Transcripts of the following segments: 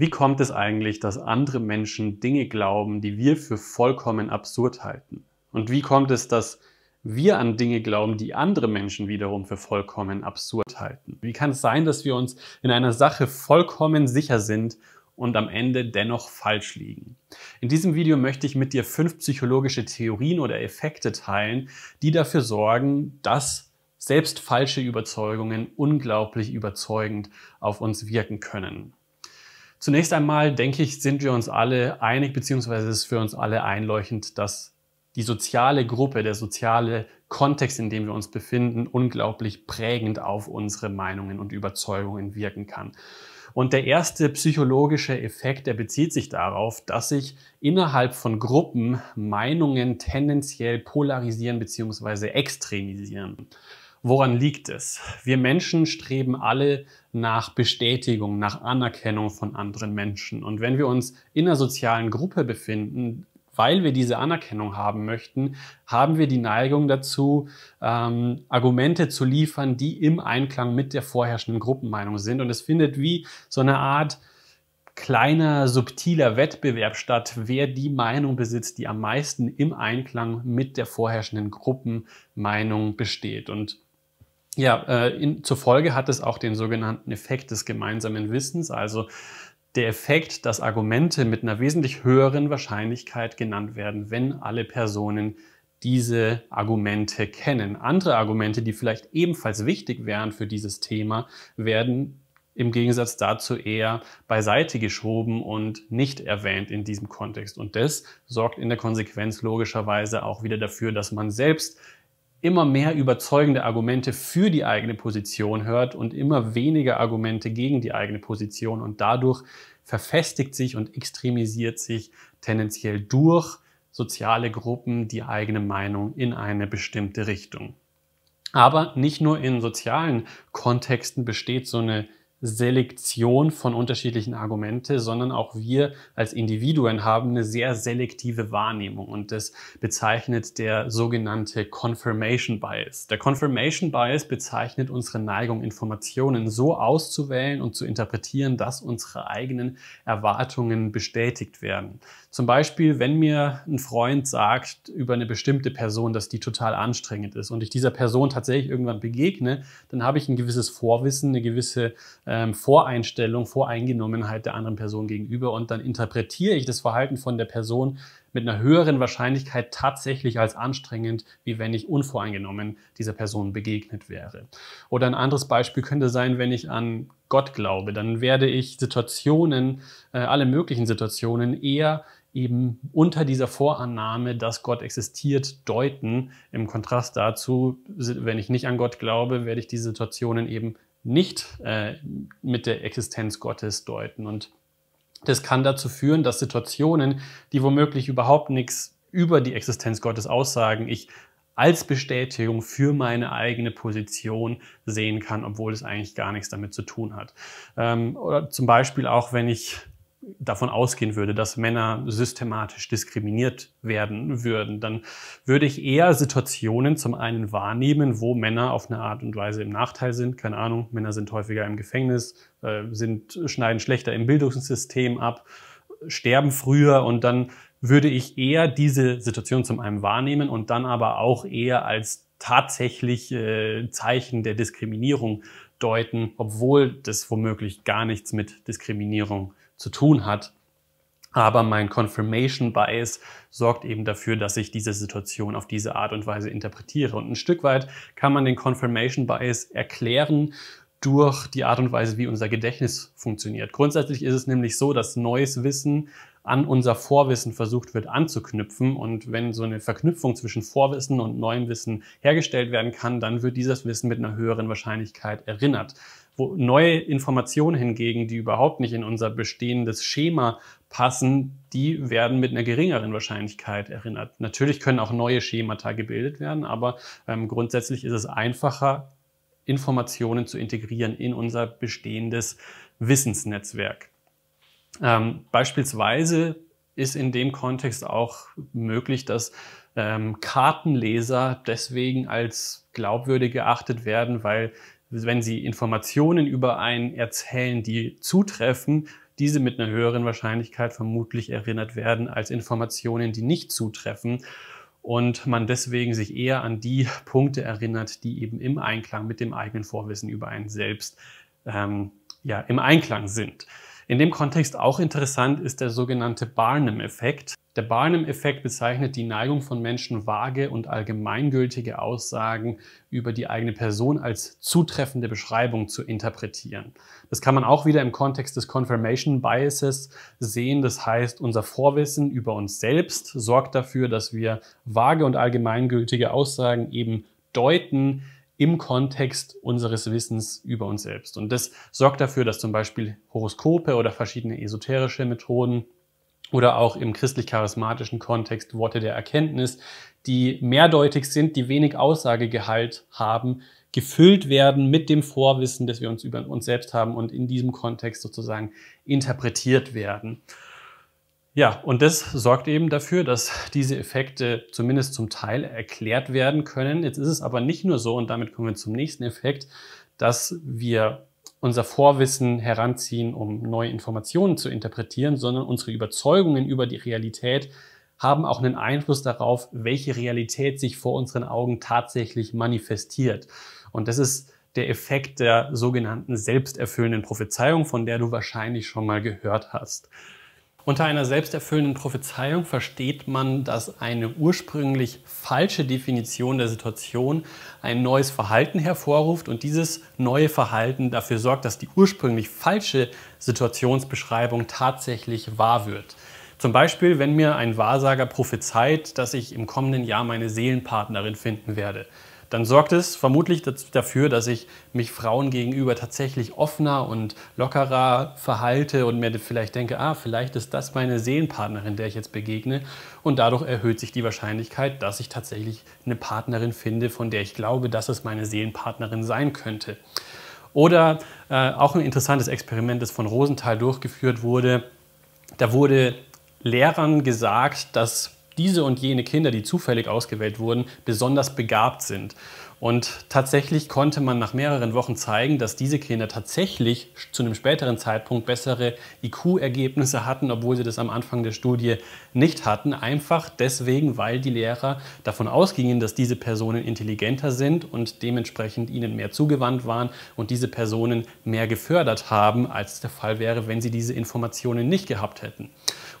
Wie kommt es eigentlich, dass andere Menschen Dinge glauben, die wir für vollkommen absurd halten? Und wie kommt es, dass wir an Dinge glauben, die andere Menschen wiederum für vollkommen absurd halten? Wie kann es sein, dass wir uns in einer Sache vollkommen sicher sind und am Ende dennoch falsch liegen? In diesem Video möchte ich mit dir fünf psychologische Theorien oder Effekte teilen, die dafür sorgen, dass selbst falsche Überzeugungen unglaublich überzeugend auf uns wirken können. Zunächst einmal, denke ich, sind wir uns alle einig, beziehungsweise ist es für uns alle einleuchtend, dass die soziale Gruppe, der soziale Kontext, in dem wir uns befinden, unglaublich prägend auf unsere Meinungen und Überzeugungen wirken kann. Und der erste psychologische Effekt, der bezieht sich darauf, dass sich innerhalb von Gruppen Meinungen tendenziell polarisieren bzw. extremisieren. Woran liegt es? Wir Menschen streben alle nach Bestätigung, nach Anerkennung von anderen Menschen. Und wenn wir uns in einer sozialen Gruppe befinden, weil wir diese Anerkennung haben möchten, haben wir die Neigung dazu, ähm, Argumente zu liefern, die im Einklang mit der vorherrschenden Gruppenmeinung sind. Und es findet wie so eine Art kleiner, subtiler Wettbewerb statt, wer die Meinung besitzt, die am meisten im Einklang mit der vorherrschenden Gruppenmeinung besteht. Und ja, äh, in, zur Folge hat es auch den sogenannten Effekt des gemeinsamen Wissens, also der Effekt, dass Argumente mit einer wesentlich höheren Wahrscheinlichkeit genannt werden, wenn alle Personen diese Argumente kennen. Andere Argumente, die vielleicht ebenfalls wichtig wären für dieses Thema, werden im Gegensatz dazu eher beiseite geschoben und nicht erwähnt in diesem Kontext. Und das sorgt in der Konsequenz logischerweise auch wieder dafür, dass man selbst immer mehr überzeugende Argumente für die eigene Position hört und immer weniger Argumente gegen die eigene Position und dadurch verfestigt sich und extremisiert sich tendenziell durch soziale Gruppen die eigene Meinung in eine bestimmte Richtung. Aber nicht nur in sozialen Kontexten besteht so eine Selektion von unterschiedlichen Argumente, sondern auch wir als Individuen haben eine sehr selektive Wahrnehmung und das bezeichnet der sogenannte Confirmation Bias. Der Confirmation Bias bezeichnet unsere Neigung, Informationen so auszuwählen und zu interpretieren, dass unsere eigenen Erwartungen bestätigt werden. Zum Beispiel, wenn mir ein Freund sagt über eine bestimmte Person, dass die total anstrengend ist und ich dieser Person tatsächlich irgendwann begegne, dann habe ich ein gewisses Vorwissen, eine gewisse ähm, Voreinstellung, Voreingenommenheit der anderen Person gegenüber und dann interpretiere ich das Verhalten von der Person mit einer höheren Wahrscheinlichkeit tatsächlich als anstrengend, wie wenn ich unvoreingenommen dieser Person begegnet wäre. Oder ein anderes Beispiel könnte sein, wenn ich an Gott glaube, dann werde ich Situationen, äh, alle möglichen Situationen eher eben unter dieser Vorannahme, dass Gott existiert, deuten. Im Kontrast dazu, wenn ich nicht an Gott glaube, werde ich die Situationen eben nicht äh, mit der Existenz Gottes deuten. Und das kann dazu führen, dass Situationen, die womöglich überhaupt nichts über die Existenz Gottes aussagen, ich als Bestätigung für meine eigene Position sehen kann, obwohl es eigentlich gar nichts damit zu tun hat. Ähm, oder zum Beispiel auch, wenn ich davon ausgehen würde, dass Männer systematisch diskriminiert werden würden, dann würde ich eher Situationen zum einen wahrnehmen, wo Männer auf eine Art und Weise im Nachteil sind. Keine Ahnung, Männer sind häufiger im Gefängnis, äh, sind, schneiden schlechter im Bildungssystem ab, sterben früher und dann würde ich eher diese Situation zum einen wahrnehmen und dann aber auch eher als tatsächlich äh, Zeichen der Diskriminierung deuten, obwohl das womöglich gar nichts mit Diskriminierung zu tun hat. Aber mein Confirmation Bias sorgt eben dafür, dass ich diese Situation auf diese Art und Weise interpretiere. Und ein Stück weit kann man den Confirmation Bias erklären durch die Art und Weise, wie unser Gedächtnis funktioniert. Grundsätzlich ist es nämlich so, dass neues Wissen an unser Vorwissen versucht wird anzuknüpfen. Und wenn so eine Verknüpfung zwischen Vorwissen und neuem Wissen hergestellt werden kann, dann wird dieses Wissen mit einer höheren Wahrscheinlichkeit erinnert. Wo neue Informationen hingegen, die überhaupt nicht in unser bestehendes Schema passen, die werden mit einer geringeren Wahrscheinlichkeit erinnert. Natürlich können auch neue Schemata gebildet werden, aber ähm, grundsätzlich ist es einfacher, Informationen zu integrieren in unser bestehendes Wissensnetzwerk. Ähm, beispielsweise ist in dem Kontext auch möglich, dass ähm, Kartenleser deswegen als glaubwürdig geachtet werden, weil wenn sie Informationen über einen erzählen, die zutreffen, diese mit einer höheren Wahrscheinlichkeit vermutlich erinnert werden als Informationen, die nicht zutreffen und man deswegen sich eher an die Punkte erinnert, die eben im Einklang mit dem eigenen Vorwissen über einen selbst ähm, ja, im Einklang sind. In dem Kontext auch interessant ist der sogenannte Barnum-Effekt. Der Barnum-Effekt bezeichnet die Neigung von Menschen, vage und allgemeingültige Aussagen über die eigene Person als zutreffende Beschreibung zu interpretieren. Das kann man auch wieder im Kontext des Confirmation Biases sehen. Das heißt, unser Vorwissen über uns selbst sorgt dafür, dass wir vage und allgemeingültige Aussagen eben deuten, im Kontext unseres Wissens über uns selbst. Und das sorgt dafür, dass zum Beispiel Horoskope oder verschiedene esoterische Methoden oder auch im christlich-charismatischen Kontext Worte der Erkenntnis, die mehrdeutig sind, die wenig Aussagegehalt haben, gefüllt werden mit dem Vorwissen, das wir uns über uns selbst haben und in diesem Kontext sozusagen interpretiert werden. Ja, und das sorgt eben dafür, dass diese Effekte zumindest zum Teil erklärt werden können. Jetzt ist es aber nicht nur so, und damit kommen wir zum nächsten Effekt, dass wir unser Vorwissen heranziehen, um neue Informationen zu interpretieren, sondern unsere Überzeugungen über die Realität haben auch einen Einfluss darauf, welche Realität sich vor unseren Augen tatsächlich manifestiert. Und das ist der Effekt der sogenannten selbsterfüllenden Prophezeiung, von der du wahrscheinlich schon mal gehört hast. Unter einer selbsterfüllenden Prophezeiung versteht man, dass eine ursprünglich falsche Definition der Situation ein neues Verhalten hervorruft und dieses neue Verhalten dafür sorgt, dass die ursprünglich falsche Situationsbeschreibung tatsächlich wahr wird. Zum Beispiel, wenn mir ein Wahrsager prophezeit, dass ich im kommenden Jahr meine Seelenpartnerin finden werde dann sorgt es vermutlich dafür, dass ich mich Frauen gegenüber tatsächlich offener und lockerer verhalte und mir vielleicht denke, ah, vielleicht ist das meine Seelenpartnerin, der ich jetzt begegne. Und dadurch erhöht sich die Wahrscheinlichkeit, dass ich tatsächlich eine Partnerin finde, von der ich glaube, dass es meine Seelenpartnerin sein könnte. Oder äh, auch ein interessantes Experiment, das von Rosenthal durchgeführt wurde. Da wurde Lehrern gesagt, dass diese und jene Kinder, die zufällig ausgewählt wurden, besonders begabt sind. Und tatsächlich konnte man nach mehreren Wochen zeigen, dass diese Kinder tatsächlich zu einem späteren Zeitpunkt bessere IQ-Ergebnisse hatten, obwohl sie das am Anfang der Studie nicht hatten. Einfach deswegen, weil die Lehrer davon ausgingen, dass diese Personen intelligenter sind und dementsprechend ihnen mehr zugewandt waren und diese Personen mehr gefördert haben, als es der Fall wäre, wenn sie diese Informationen nicht gehabt hätten.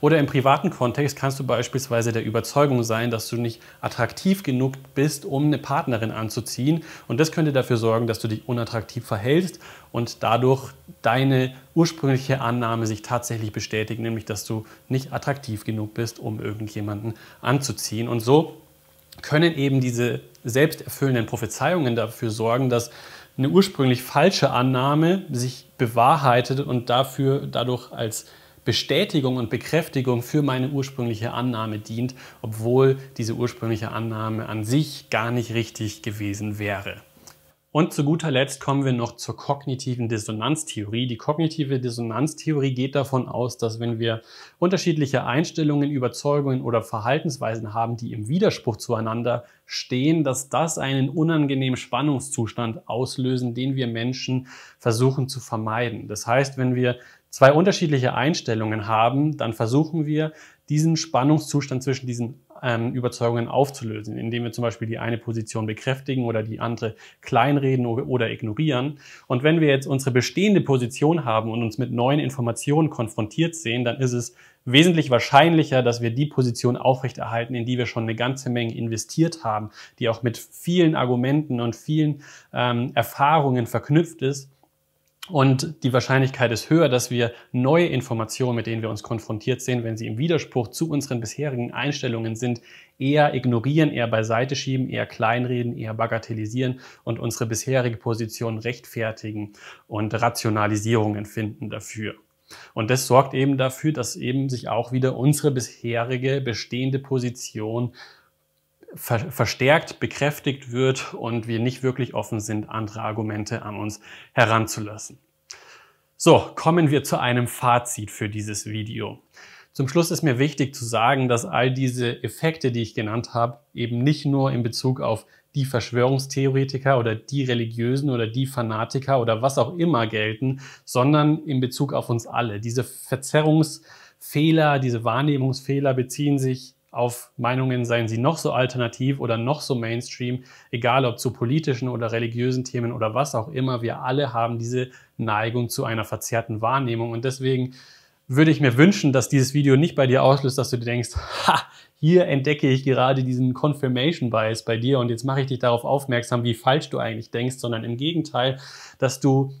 Oder im privaten Kontext kannst du beispielsweise der Überzeugung sein, dass du nicht attraktiv genug bist, um eine Partnerin anzuziehen. Und das könnte dafür sorgen, dass du dich unattraktiv verhältst und dadurch deine ursprüngliche Annahme sich tatsächlich bestätigt, nämlich dass du nicht attraktiv genug bist, um irgendjemanden anzuziehen. Und so können eben diese selbsterfüllenden Prophezeiungen dafür sorgen, dass eine ursprünglich falsche Annahme sich bewahrheitet und dafür dadurch als Bestätigung und Bekräftigung für meine ursprüngliche Annahme dient, obwohl diese ursprüngliche Annahme an sich gar nicht richtig gewesen wäre. Und zu guter Letzt kommen wir noch zur kognitiven Dissonanztheorie. Die kognitive Dissonanztheorie geht davon aus, dass wenn wir unterschiedliche Einstellungen, Überzeugungen oder Verhaltensweisen haben, die im Widerspruch zueinander stehen, dass das einen unangenehmen Spannungszustand auslösen, den wir Menschen versuchen zu vermeiden. Das heißt, wenn wir zwei unterschiedliche Einstellungen haben, dann versuchen wir, diesen Spannungszustand zwischen diesen ähm, Überzeugungen aufzulösen, indem wir zum Beispiel die eine Position bekräftigen oder die andere kleinreden oder ignorieren. Und wenn wir jetzt unsere bestehende Position haben und uns mit neuen Informationen konfrontiert sehen, dann ist es wesentlich wahrscheinlicher, dass wir die Position aufrechterhalten, in die wir schon eine ganze Menge investiert haben, die auch mit vielen Argumenten und vielen ähm, Erfahrungen verknüpft ist und die Wahrscheinlichkeit ist höher, dass wir neue Informationen, mit denen wir uns konfrontiert sehen, wenn sie im Widerspruch zu unseren bisherigen Einstellungen sind, eher ignorieren, eher beiseite schieben, eher kleinreden, eher bagatellisieren und unsere bisherige Position rechtfertigen und Rationalisierungen finden dafür. Und das sorgt eben dafür, dass eben sich auch wieder unsere bisherige bestehende Position ver verstärkt, bekräftigt wird und wir nicht wirklich offen sind, andere Argumente an uns heranzulassen. So, kommen wir zu einem Fazit für dieses Video. Zum Schluss ist mir wichtig zu sagen, dass all diese Effekte, die ich genannt habe, eben nicht nur in Bezug auf die Verschwörungstheoretiker oder die Religiösen oder die Fanatiker oder was auch immer gelten, sondern in Bezug auf uns alle. Diese Verzerrungsfehler, diese Wahrnehmungsfehler beziehen sich auf Meinungen, seien sie noch so alternativ oder noch so Mainstream, egal ob zu politischen oder religiösen Themen oder was auch immer, wir alle haben diese Neigung zu einer verzerrten Wahrnehmung. Und deswegen würde ich mir wünschen, dass dieses Video nicht bei dir auslöst, dass du dir denkst, ha, hier entdecke ich gerade diesen Confirmation Bias bei dir und jetzt mache ich dich darauf aufmerksam, wie falsch du eigentlich denkst, sondern im Gegenteil, dass du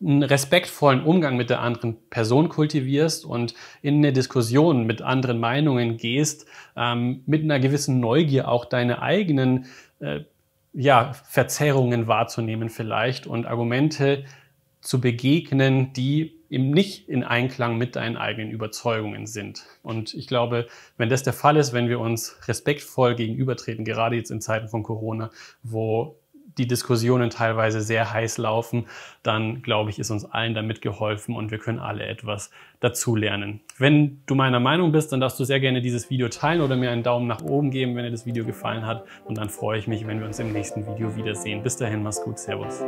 einen respektvollen Umgang mit der anderen Person kultivierst und in eine Diskussion mit anderen Meinungen gehst, ähm, mit einer gewissen Neugier auch deine eigenen äh, ja, Verzerrungen wahrzunehmen vielleicht und Argumente zu begegnen, die eben nicht in Einklang mit deinen eigenen Überzeugungen sind. Und ich glaube, wenn das der Fall ist, wenn wir uns respektvoll gegenübertreten, gerade jetzt in Zeiten von Corona, wo die Diskussionen teilweise sehr heiß laufen, dann glaube ich, ist uns allen damit geholfen und wir können alle etwas dazulernen. Wenn du meiner Meinung bist, dann darfst du sehr gerne dieses Video teilen oder mir einen Daumen nach oben geben, wenn dir das Video gefallen hat. Und dann freue ich mich, wenn wir uns im nächsten Video wiedersehen. Bis dahin, mach's gut, Servus.